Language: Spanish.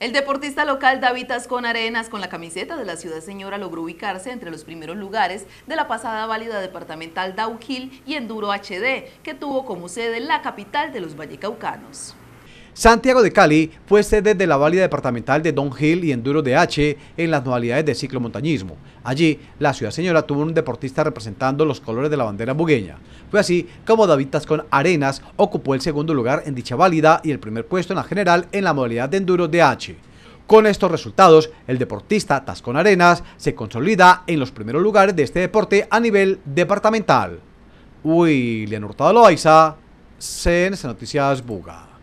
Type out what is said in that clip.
El deportista local David Ascon Arenas con la camiseta de la ciudad señora logró ubicarse entre los primeros lugares de la pasada válida departamental Dauquil y Enduro HD, que tuvo como sede la capital de los vallecaucanos. Santiago de Cali fue sede de la válida departamental de Don Hill y Enduro de H en las modalidades de ciclomontañismo. Allí, la ciudad señora tuvo un deportista representando los colores de la bandera bugueña. Fue así como David Tascón Arenas ocupó el segundo lugar en dicha válida y el primer puesto en la general en la modalidad de Enduro de H. Con estos resultados, el deportista Tascón Arenas se consolida en los primeros lugares de este deporte a nivel departamental. William Hurtado Loaiza, CNS Noticias Buga.